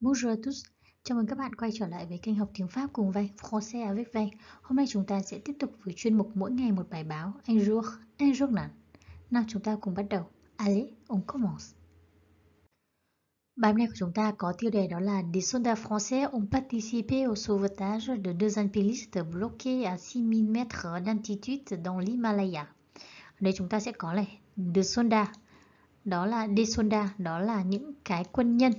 Bonjour à tous, chào mừng các bạn quay trở lại với kênh học tiếng Pháp cùng Vay, Français avec Vay. Hôm nay chúng ta sẽ tiếp tục với chuyên mục mỗi ngày một bài báo, un jour, un journal. Nào chúng ta cùng bắt đầu. Allez, on commence. Bài hôm nay của chúng ta có tiêu đề đó là Des soldats français ont participé au sauvetage de deux alpinistes bloqués à 6000 mètres d'altitude dans l'Himalaya. Ở đây chúng ta sẽ có này, Des soldats, đó là Des soldats, đó là những cái quân nhân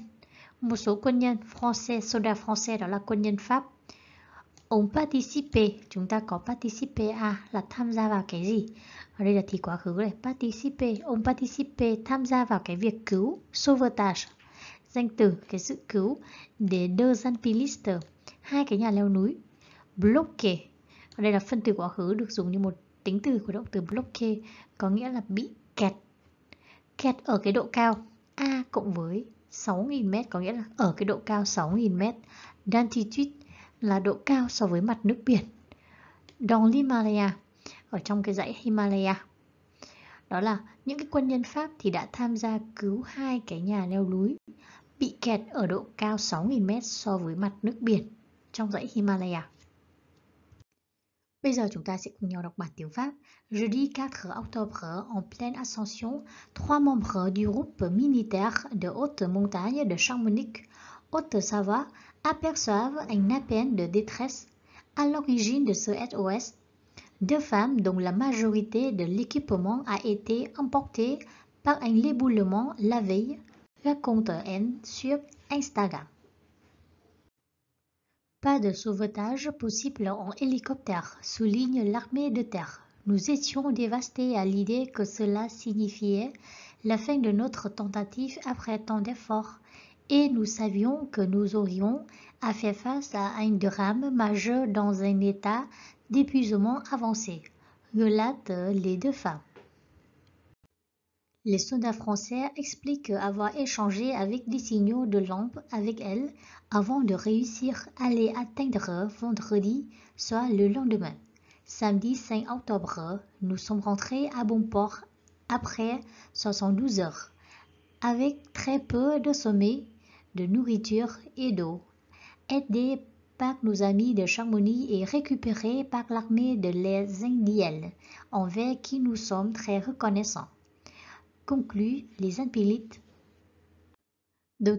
một số quân nhân français, soldat français đó là quân nhân Pháp. Ông participe, chúng ta có participe à là tham gia vào cái gì? Ở đây là thì quá khứ này, participe, ông participe tham gia vào cái việc cứu, sauvetage, danh từ cái sự cứu để deux alpinistes, hai cái nhà leo núi. bloqué ở đây là phân từ quá khứ được dùng như một tính từ của động từ bloqué có nghĩa là bị kẹt. Kẹt ở cái độ cao A cộng với 6.000m có nghĩa là ở cái độ cao 6.000m. D'altitude là độ cao so với mặt nước biển. Dans Himalaya ở trong cái dãy Himalaya. Đó là những cái quân nhân Pháp thì đã tham gia cứu hai cái nhà leo núi bị kẹt ở độ cao 6.000m so với mặt nước biển trong dãy Himalaya. Jeudi 4 octobre, en pleine ascension, trois membres du groupe militaire de haute montagne de Chamonix, Haute-Savoie, aperçoivent un appel de détresse à l'origine de ce SOS. Deux femmes dont la majorité de l'équipement a été emportée par un éboulement la veille, raconte N sur Instagram. Pas de sauvetage possible en hélicoptère, souligne l'armée de terre. Nous étions dévastés à l'idée que cela signifiait la fin de notre tentative après tant d'efforts, et nous savions que nous aurions à faire face à un drame majeur dans un état d'épuisement avancé, relatent les deux femmes. Les soldats français expliquent avoir échangé avec des signaux de lampe avec elle avant de réussir à les atteindre vendredi, soit le lendemain. Samedi 5 octobre, nous sommes rentrés à bon port après 72 heures, avec très peu de sommeil, de nourriture et d'eau, aidés par nos amis de Chamonix et récupérés par l'armée de les envers qui nous sommes très reconnaissants conclut les impélites. Đầu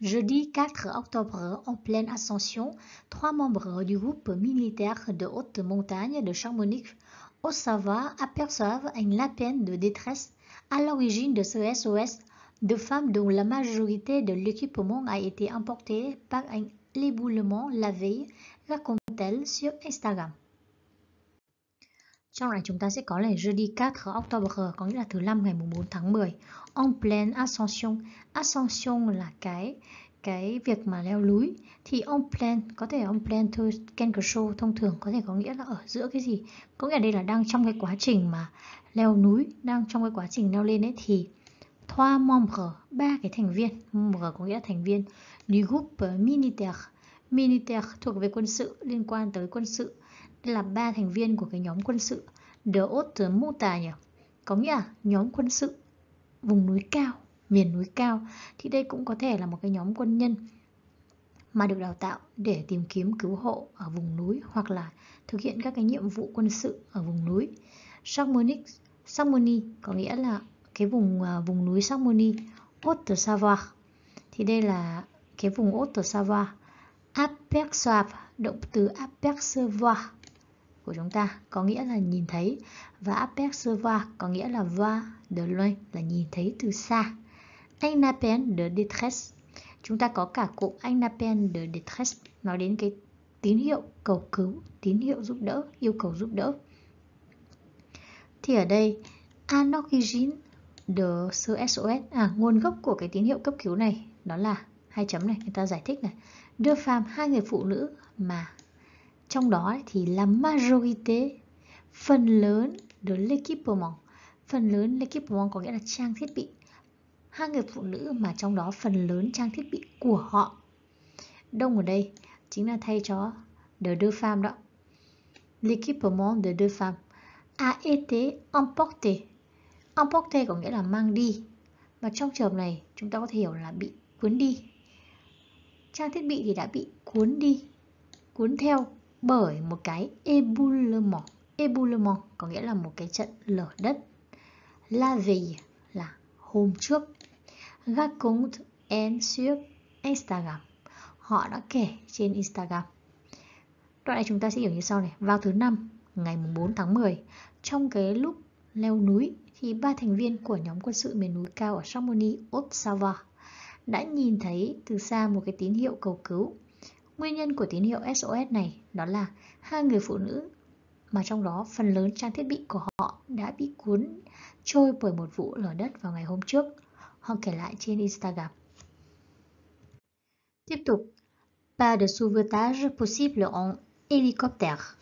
jeudi 4 octobre, en pleine ascension, trois membres du groupe militaire de haute montagne de Chamonix, Ossava, aperçoivent une lapine de détresse à l'origine de ce SOS de femmes dont la majorité de l'équipement a été emporté par un éboulement la veille, raconte t sur Instagram. Trong này chúng ta sẽ có là jeudi 4 octobre, có nghĩa là thứ năm ngày mùng 4 tháng 10. En pleine ascension. Ascension là cái cái việc mà leo núi thì on plan có thể on plan thôi quelque show thông thường có thể có nghĩa là ở giữa cái gì có nghĩa đây là đang trong cái quá trình mà leo núi đang trong cái quá trình leo lên ấy thì thoa membres ba cái thành viên membre có nghĩa là thành viên du group militaire militaire thuộc về quân sự liên quan tới quân sự là ba thành viên của cái nhóm quân sự The Haute Montagne nhỉ? Có nghĩa là nhóm quân sự vùng núi cao, miền núi cao thì đây cũng có thể là một cái nhóm quân nhân mà được đào tạo để tìm kiếm cứu hộ ở vùng núi hoặc là thực hiện các cái nhiệm vụ quân sự ở vùng núi. Chamonix, Chamonix có nghĩa là cái vùng uh, vùng núi Chamonix, Haute Savoie. Thì đây là cái vùng Haute Savoie. Aperçoit, động từ apercevoir của chúng ta có nghĩa là nhìn thấy và apercevoir có nghĩa là voir de loin là nhìn thấy từ xa. Anh Napen de détresse. Chúng ta có cả cụm anh Napen de détresse nói đến cái tín hiệu cầu cứu, tín hiệu giúp đỡ, yêu cầu giúp đỡ. Thì ở đây anokijin origine de SOS à nguồn gốc của cái tín hiệu cấp cứu này đó là hai chấm này người ta giải thích này đưa phàm hai người phụ nữ mà trong đó thì là majorité, phần lớn de l'équipement. Phần lớn l'équipement có nghĩa là trang thiết bị. Hai người phụ nữ mà trong đó phần lớn trang thiết bị của họ. Đông ở đây chính là thay cho de deux femmes đó. L'équipement de deux femmes a été emporté. Emporté có nghĩa là mang đi. Và trong trường này chúng ta có thể hiểu là bị cuốn đi. Trang thiết bị thì đã bị cuốn đi, cuốn theo bởi một cái éboulement éboulement có nghĩa là một cái trận lở đất la veille là hôm trước raconte en sur Instagram họ đã kể trên Instagram đoạn này chúng ta sẽ hiểu như sau này vào thứ năm ngày 4 tháng 10 trong cái lúc leo núi thì ba thành viên của nhóm quân sự miền núi cao ở Chamonix, Otsava đã nhìn thấy từ xa một cái tín hiệu cầu cứu Nguyên nhân của tín hiệu SOS này đó là hai người phụ nữ mà trong đó phần lớn trang thiết bị của họ đã bị cuốn trôi bởi một vụ lở đất vào ngày hôm trước. Họ kể lại trên Instagram. Tiếp tục, pas de sauvetage possible en hélicoptère.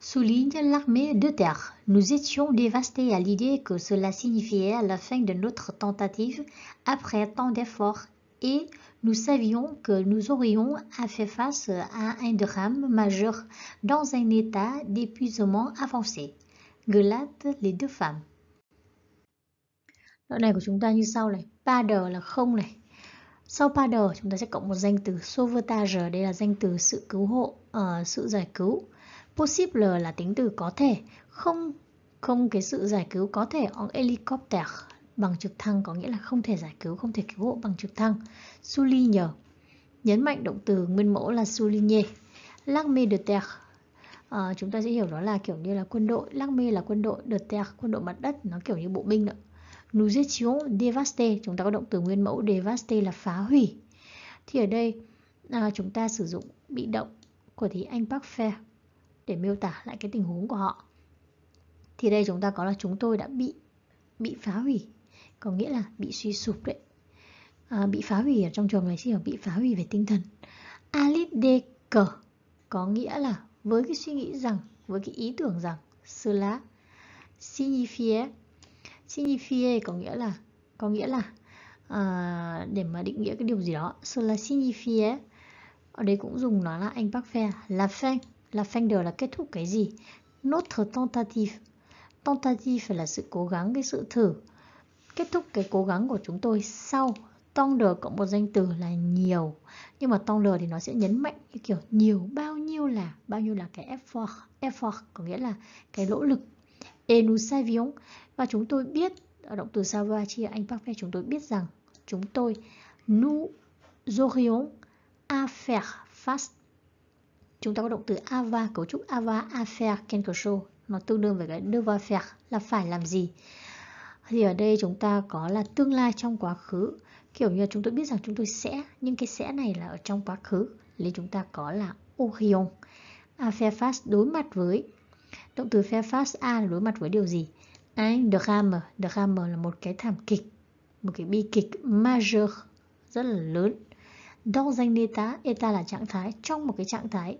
Souligne l'armée de terre. Nous étions dévastés à l'idée que cela signifiait la fin de notre tentative après tant d'efforts et nous savions que nous aurions à faire face à un drame majeur dans un état d'épuisement avancé, relatent les deux femmes. Đoạn này của chúng ta như sau này, ba đờ là không này. Sau ba đờ chúng ta sẽ cộng một danh từ sauvetage, đây là danh từ sự cứu hộ, uh, sự giải cứu. Possible là tính từ có thể, không không cái sự giải cứu có thể en helicopter bằng trực thăng có nghĩa là không thể giải cứu, không thể cứu hộ bằng trực thăng. Suli nhờ. Nhấn mạnh động từ nguyên mẫu là souligner. L'armée de terre. À, chúng ta sẽ hiểu đó là kiểu như là quân đội. L'armée là quân đội, de terre, quân đội mặt đất, nó kiểu như bộ binh nữa. Nous étions dévastés. Chúng ta có động từ nguyên mẫu dévastés là phá hủy. Thì ở đây à, chúng ta sử dụng bị động của thì anh Park Fair để miêu tả lại cái tình huống của họ. Thì đây chúng ta có là chúng tôi đã bị bị phá hủy có nghĩa là bị suy sụp đấy à, bị phá hủy ở trong trường này xin hiểu bị phá hủy về tinh thần alit có nghĩa là với cái suy nghĩ rằng với cái ý tưởng rằng cela signifie signifie có nghĩa là có nghĩa là à, để mà định nghĩa cái điều gì đó cela signifie ở đây cũng dùng nó là anh bác phe là fin là fin đều là kết thúc cái gì notre tentative tentative là sự cố gắng cái sự thử kết thúc cái cố gắng của chúng tôi sau Tonder cộng một danh từ là nhiều Nhưng mà tonder thì nó sẽ nhấn mạnh như kiểu nhiều bao nhiêu là Bao nhiêu là cái effort Effort có nghĩa là cái nỗ lực Et nous Và chúng tôi biết ở à, động từ savoir chia anh Park chúng tôi biết rằng chúng tôi nous aurions à faire face Chúng ta có động từ ava cấu trúc ava à faire quelque chose Nó tương đương với cái devoir faire là phải làm gì thì ở đây chúng ta có là tương lai trong quá khứ kiểu như chúng tôi biết rằng chúng tôi sẽ nhưng cái sẽ này là ở trong quá khứ nên chúng ta có là Orion à, Fairfax đối mặt với động từ Fairfax A là đối mặt với điều gì anh drama drama là một cái thảm kịch một cái bi kịch major rất là lớn dans danh eta eta là trạng thái trong một cái trạng thái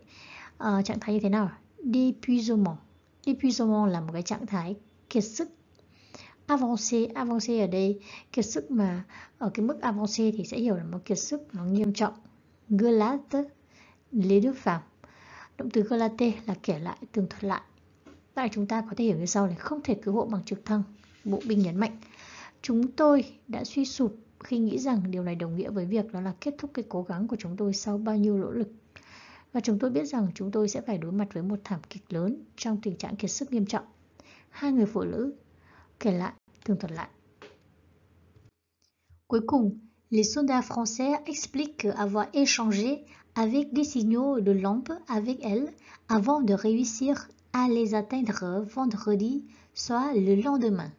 uh, trạng thái như thế nào depuisement depuisement là một cái trạng thái kiệt sức avancé avancé ở đây kiệt sức mà ở cái mức avancé thì sẽ hiểu là một kiệt sức nó nghiêm trọng gelate les deux femmes động từ gelate là kể lại tường thuật lại tại chúng ta có thể hiểu như sau này không thể cứu hộ bằng trực thăng bộ binh nhấn mạnh chúng tôi đã suy sụp khi nghĩ rằng điều này đồng nghĩa với việc đó là kết thúc cái cố gắng của chúng tôi sau bao nhiêu nỗ lực và chúng tôi biết rằng chúng tôi sẽ phải đối mặt với một thảm kịch lớn trong tình trạng kiệt sức nghiêm trọng. Hai người phụ nữ kể lại Quiconque, les soldats français expliquent avoir échangé avec des signaux de lampe avec elle avant de réussir à les atteindre vendredi, soit le lendemain.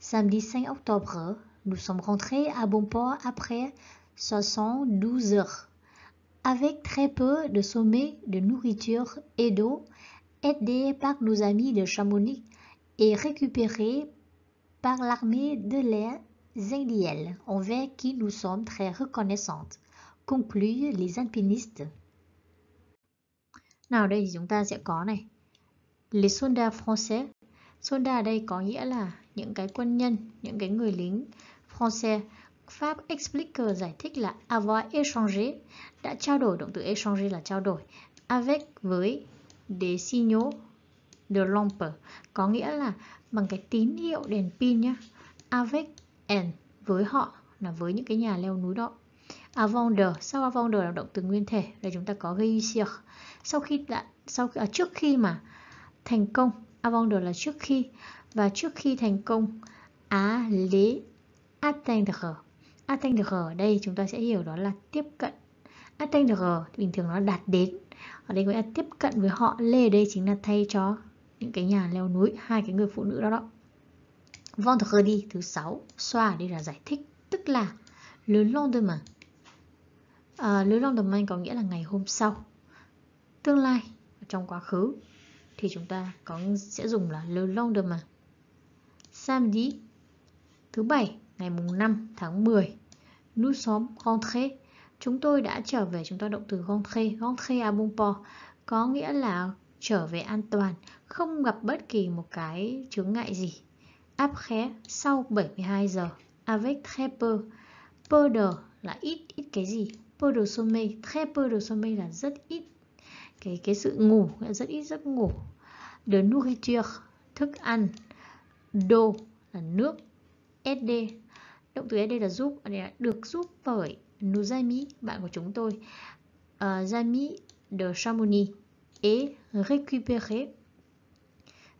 Samedi 5 octobre, nous sommes rentrés à Bonport après 72 heures. Avec très peu de sommets de nourriture et d'eau, aidés par nos amis de Chamonix et récupérés par l'armée de l'air indienne, envers qui nous sommes très reconnaissantes, concluent les alpinistes. Nào đây chúng ta sẽ có này. Les soldats français. Soldat đây có nghĩa là những cái quân nhân, những cái người lính français. Pháp explique giải thích là avoir échangé, đã trao đổi, động từ échanger là trao đổi, avec với des signaux the romper có nghĩa là bằng cái tín hiệu đèn pin nhé avec and với họ là với những cái nhà leo núi đó avant de sau avant de là động từ nguyên thể đây chúng ta có réussir sau khi đã sau à, trước khi mà thành công avant de là trước khi và trước khi thành công aller à, atteindre atteindre ở đây chúng ta sẽ hiểu đó là tiếp cận atteindre bình thường nó đạt đến ở đây có nghĩa tiếp cận với họ lê đây chính là thay cho những cái nhà leo núi hai cái người phụ nữ đó đó vendredi vâng, thứ sáu xoa đi là giải thích tức là le lendemain à, le lendemain có nghĩa là ngày hôm sau tương lai trong quá khứ thì chúng ta có sẽ dùng là le lendemain samedi thứ bảy ngày mùng 5 tháng 10 nous sommes rentrés chúng tôi đã trở về chúng ta động từ rentré rentré à bon port có nghĩa là trở về an toàn không gặp bất kỳ một cái chướng ngại gì. áp khé sau 72 giờ, avec très peu, peu de là ít ít cái gì, peu de sommeil, très peu de sommeil là rất ít cái cái sự ngủ là rất ít giấc ngủ. De nourriture thức ăn, do là nước, sd động từ sd là giúp, là được giúp bởi nous amis bạn của chúng tôi, uh, amis de Chamonix et récupérer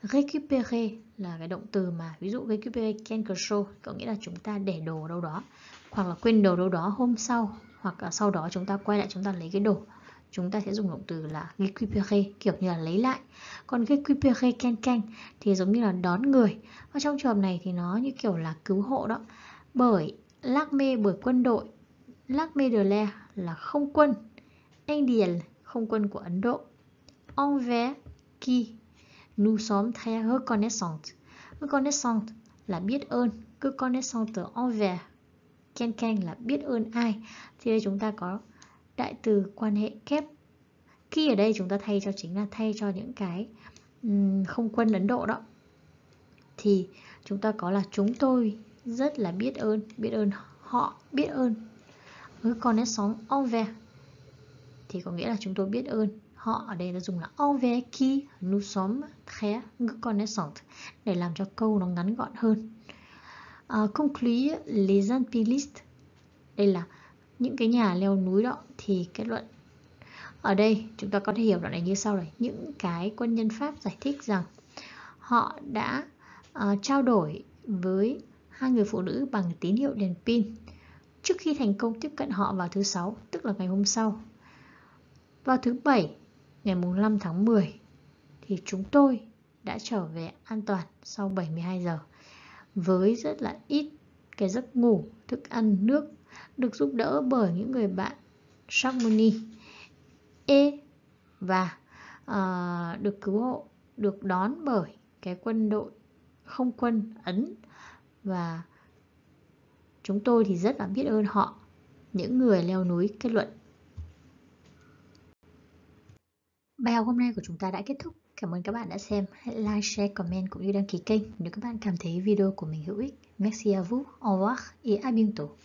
récupérer là cái động từ mà ví dụ récupérer quelque chose có nghĩa là chúng ta để đồ đâu đó hoặc là quên đồ đâu đó hôm sau hoặc là sau đó chúng ta quay lại chúng ta lấy cái đồ chúng ta sẽ dùng động từ là récupérer kiểu như là lấy lại còn récupérer ken ken thì giống như là đón người và trong trường hợp này thì nó như kiểu là cứu hộ đó bởi l'armée bởi quân đội l'armée de l'air là không quân Indian không quân của Ấn Độ envers qui nous sommes très reconnaissantes. Reconnaissante là biết ơn, reconnaissante envers. Ken ken là biết ơn ai. Thì đây chúng ta có đại từ quan hệ kép. Khi ở đây chúng ta thay cho chính là thay cho những cái um, không quân Ấn Độ đó. Thì chúng ta có là chúng tôi rất là biết ơn, biết ơn họ, biết ơn. Reconnaissance envers thì có nghĩa là chúng tôi biết ơn họ ở đây ta dùng là envers qui nous sommes très reconnaissants để làm cho câu nó ngắn gọn hơn. Uh, conclure les alpinistes đây là những cái nhà leo núi đó thì kết luận ở đây chúng ta có thể hiểu đoạn này như sau này những cái quân nhân pháp giải thích rằng họ đã uh, trao đổi với hai người phụ nữ bằng tín hiệu đèn pin trước khi thành công tiếp cận họ vào thứ sáu tức là ngày hôm sau vào thứ bảy ngày 5 tháng 10 thì chúng tôi đã trở về an toàn sau 72 giờ với rất là ít cái giấc ngủ, thức ăn, nước được giúp đỡ bởi những người bạn Sharmony E và uh, được cứu hộ, được đón bởi cái quân đội không quân Ấn và chúng tôi thì rất là biết ơn họ những người leo núi kết luận Bài học hôm nay của chúng ta đã kết thúc. Cảm ơn các bạn đã xem. Hãy like, share, comment cũng như đăng ký kênh nếu các bạn cảm thấy video của mình hữu ích. Merci à vous. Au revoir et à bientôt.